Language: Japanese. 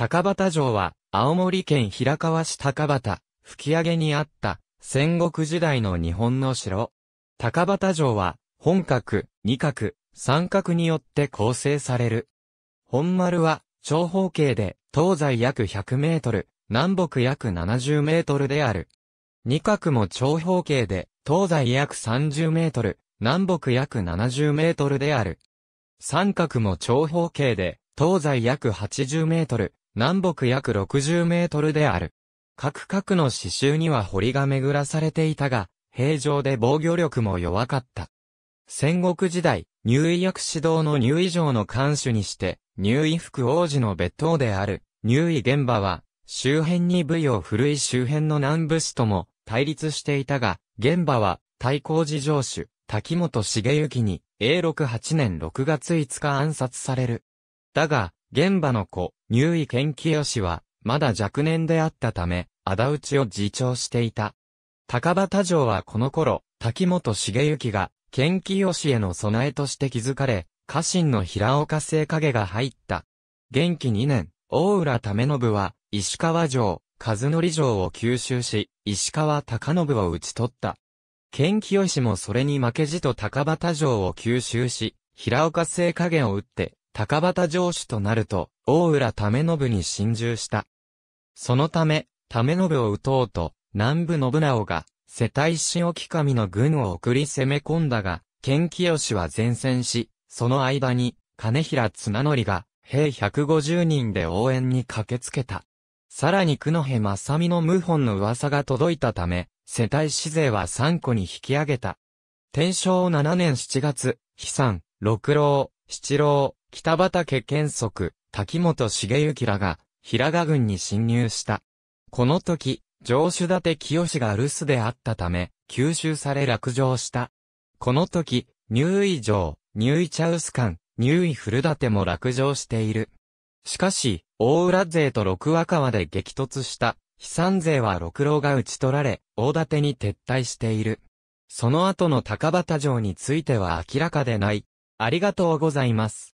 高畑城は、青森県平川市高畑、吹上にあった、戦国時代の日本の城。高畑城は、本格、二角、三角によって構成される。本丸は、長方形で、東西約100メートル、南北約70メートルである。二角も長方形で、東西約30メートル、南北約70メートルである。三角も長方形で、東西約80メートル、南北約60メートルである。各角の刺繍には堀が巡らされていたが、平常で防御力も弱かった。戦国時代、入医薬指導の入医城の監守にして、入医副王子の別当である、入医現場は、周辺に部位を振るい周辺の南部市とも対立していたが、現場は、太閤寺城主、滝本茂之に、永禄8年6月5日暗殺される。だが、現場の子、入井健清氏は、まだ若年であったため、仇討ちを自重していた。高畑城はこの頃、滝本茂之が、健清氏への備えとして築かれ、家臣の平岡聖影が入った。元気2年、大浦為信は、石川城、和則城を吸収し、石川隆信を討ち取った。健清氏もそれに負けじと高畑城を吸収し、平岡聖影を打って、高畑城主となると、大浦為信に侵入した。そのため、為信を討とうと、南部信長が、世帯新置神の軍を送り攻め込んだが、県清は前線し、その間に、金平綱則が、兵150人で応援に駆けつけた。さらに久野辺正美の謀反の噂が届いたため、世帯市税は三個に引き上げた。天正7年7月、悲惨、六郎、七郎、北畠健則、滝本茂之らが、平賀軍に侵入した。この時、上手立清が留守であったため、吸収され落城した。この時、入位城、入位茶臼館、入位古立も落城している。しかし、大浦勢と六和川で激突した、悲惨勢は六郎が討ち取られ、大館に撤退している。その後の高畑城については明らかでない。ありがとうございます。